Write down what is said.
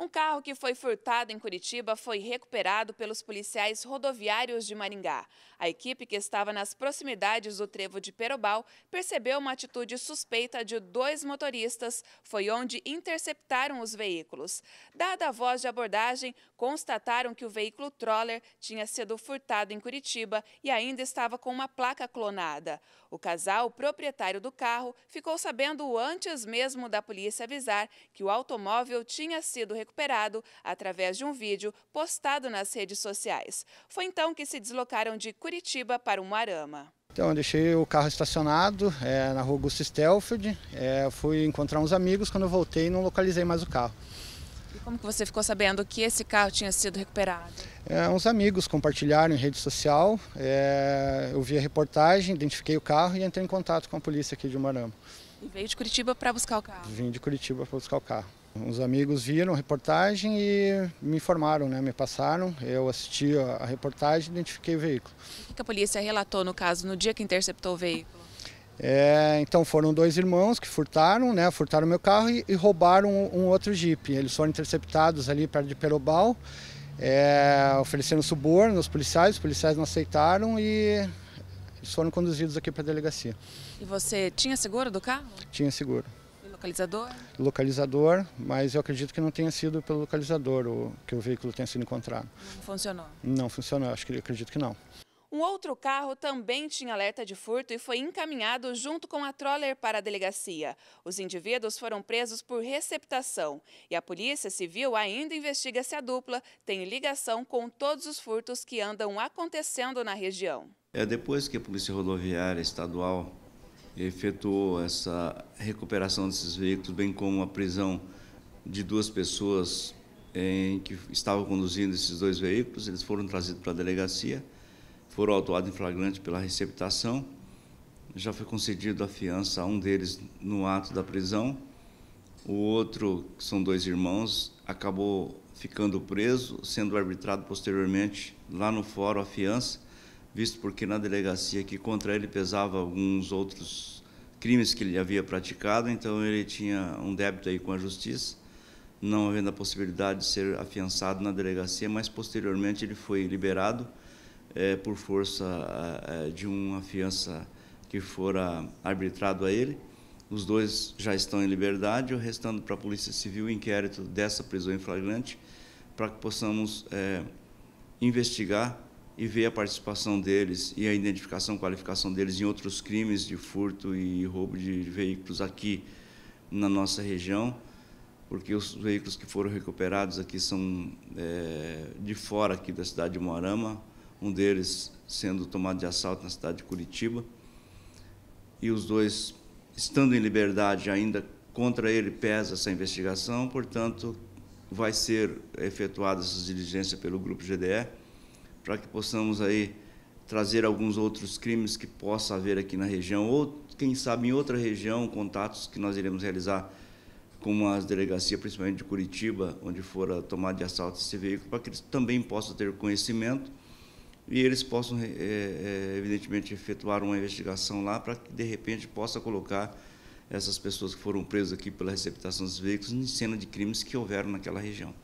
Um carro que foi furtado em Curitiba foi recuperado pelos policiais rodoviários de Maringá. A equipe que estava nas proximidades do trevo de Perobal percebeu uma atitude suspeita de dois motoristas, foi onde interceptaram os veículos. Dada a voz de abordagem, constataram que o veículo Troller tinha sido furtado em Curitiba e ainda estava com uma placa clonada. O casal, proprietário do carro, ficou sabendo antes mesmo da polícia avisar que o automóvel tinha sido recuperado recuperado através de um vídeo postado nas redes sociais. Foi então que se deslocaram de Curitiba para Umuarama. Então, eu deixei o carro estacionado é, na rua Augusto Stelford, é, fui encontrar uns amigos, quando eu voltei não localizei mais o carro. E como que você ficou sabendo que esse carro tinha sido recuperado? É, uns amigos compartilharam em rede social, é, eu vi a reportagem, identifiquei o carro e entrei em contato com a polícia aqui de Umarama. E veio de Curitiba para buscar o carro? Vim de Curitiba para buscar o carro. Uns amigos viram a reportagem e me informaram, né, me passaram. Eu assisti a reportagem e identifiquei o veículo. O que a polícia relatou no caso, no dia que interceptou o veículo? É, então foram dois irmãos que furtaram, né, furtaram meu carro e, e roubaram um, um, outro Jeep. Eles foram interceptados ali perto de Perobal, é, oferecendo suborno aos policiais, os policiais não aceitaram e eles foram conduzidos aqui para a delegacia. E você tinha seguro do carro? Tinha seguro. Localizador? Localizador, mas eu acredito que não tenha sido pelo localizador o, que o veículo tenha sido encontrado. Não funcionou? Não funcionou, acho que, acredito que não. Um outro carro também tinha alerta de furto e foi encaminhado junto com a troller para a delegacia. Os indivíduos foram presos por receptação e a Polícia Civil ainda investiga se a dupla tem ligação com todos os furtos que andam acontecendo na região. É depois que a Polícia Rodoviária Estadual efetuou essa recuperação desses veículos, bem como a prisão de duas pessoas em eh, que estavam conduzindo esses dois veículos. Eles foram trazidos para a delegacia, foram autuados em flagrante pela receptação. Já foi concedido a fiança a um deles no ato da prisão. O outro, que são dois irmãos, acabou ficando preso, sendo arbitrado posteriormente lá no fórum a fiança visto porque na delegacia que contra ele pesava alguns outros crimes que ele havia praticado, então ele tinha um débito aí com a justiça, não havendo a possibilidade de ser afiançado na delegacia, mas posteriormente ele foi liberado é, por força é, é de uma fiança que fora arbitrado a ele. Os dois já estão em liberdade, o restando para a Polícia Civil o inquérito dessa prisão em flagrante, para que possamos é, investigar e ver a participação deles e a identificação, qualificação deles em outros crimes de furto e roubo de veículos aqui na nossa região, porque os veículos que foram recuperados aqui são é, de fora aqui da cidade de Moarama, um deles sendo tomado de assalto na cidade de Curitiba, e os dois estando em liberdade ainda contra ele pesa essa investigação, portanto vai ser efetuada essa diligência pelo grupo GDE para que possamos aí trazer alguns outros crimes que possa haver aqui na região, ou quem sabe em outra região, contatos que nós iremos realizar com as delegacias, principalmente de Curitiba, onde for a tomada de assalto esse veículo, para que eles também possam ter conhecimento e eles possam, é, evidentemente, efetuar uma investigação lá para que, de repente, possa colocar essas pessoas que foram presas aqui pela receptação dos veículos em cena de crimes que houveram naquela região.